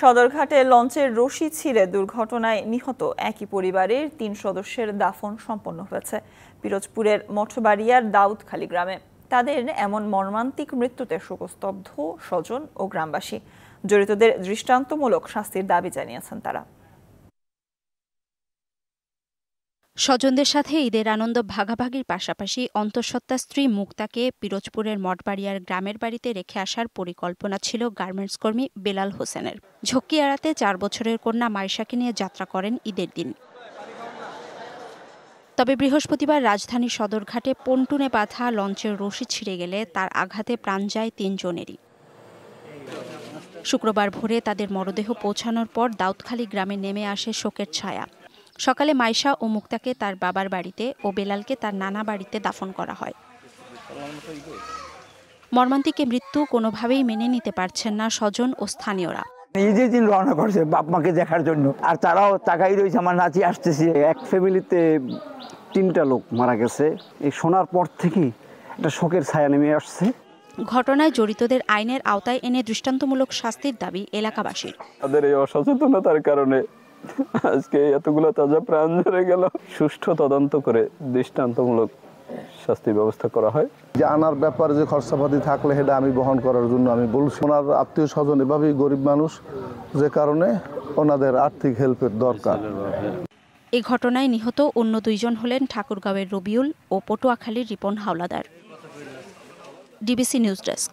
সদরঘাটে লঞ্চের রশি ছিঁড়ে দুর্ঘটনায় নিহত একই পরিবারের তিন সদস্যের দাফন সম্পন্ন হয়েছে পিরোজপুরের মঠবাড়িয়ার দাউদখালী গ্রামে তাদের এমন মর্মান্তিক মৃত্যুতে শোকস্তব্ধ স্বজন ও গ্রামবাসী জড়িতদের দৃষ্টান্তমূলক শাস্তির দাবি জানিয়েছেন তারা স্বজনদের সাথে ঈদের আনন্দ ভাগাভাগির পাশাপাশি অন্তঃসত্ত্বা স্ত্রী মুক্তাকে পিরোজপুরের মঠবাড়িয়ার গ্রামের বাড়িতে রেখে আসার পরিকল্পনা ছিল গার্মেন্টস কর্মী বেলাল হোসেনের ঝক্কি এড়াতে চার বছরের কন্যা মাইশাকে নিয়ে যাত্রা করেন ঈদের দিন তবে বৃহস্পতিবার রাজধানী সদরঘাটে পন্টুনে বাঁধা লঞ্চের রশি ছিঁড়ে গেলে তার আঘাতে প্রাণ যায় তিনজনেরই শুক্রবার ভোরে তাদের মরদেহ পৌঁছানোর পর দাউদখালী গ্রামে নেমে আসে শোকের ছায়া সকালে মাইশা ও মুক্তাকে তার বাবার বাড়িতে ও বেলালকে তার নানা বাড়িতে দাফন করা হয় মর্মান্তিকে মৃত্যু কোনোভাবেই মেনে নিতে পারছেন না স্বজন ও স্থানীয়রা নিজে দিন রওনা করছে বাপ মাকে দেখার জন্য আর তারাও তাকাই রয়েছে আমার নাচি আসতেছে এক ফ্যামিলিতে তিনটা লোক মারা গেছে এই শোনার পর থেকেই একটা শোকের ছায়া নেমে আসছে ঘটনায় জড়িতদের আইনের আওতায় এনে দৃষ্টান্তমূলক শাস্তির দাবি এলাকাবাসীর তাদের এই অসচেতনতার কারণে আজকে এতগুলো তাজা প্রাণ ধরে গেল সুষ্ঠু তদন্ত করে দৃষ্টান্তমূলক শাস্তি ব্যবস্থা করা হয় যে আনার ব্যাপারে যে খরচাপাতি থাকলে সেটা আমি বহন করার জন্য আমি বলছি ওনার আত্মীয় স্বজন এভাবেই গরিব মানুষ যে কারণে ওনাদের আর্থিক হেল্পের দরকার এই ঘটনায় নিহত অন্য দুইজন হলেন ঠাকুরগাঁওয়ের রবিউল ও পটুয়াখালীর Ripon Hawladar DBC news desk